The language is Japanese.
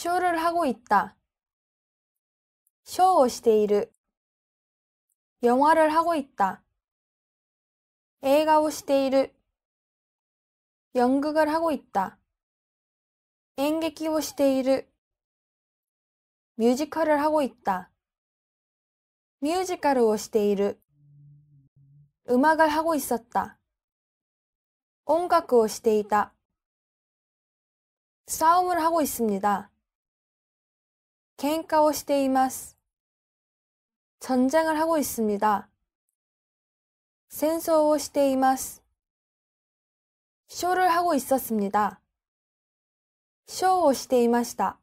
쇼를하고있다쇼をしている영화를하고있다映画をしている연극을하고있다演劇をしている뮤지컬을하고있다뮤지컬을をしている음악을하고있었다音楽をしていた싸움을하고있습니다喧嘩をしています。전쟁을하고있습니다戦争をしています。쇼를하고있었습니 다。 をしていました。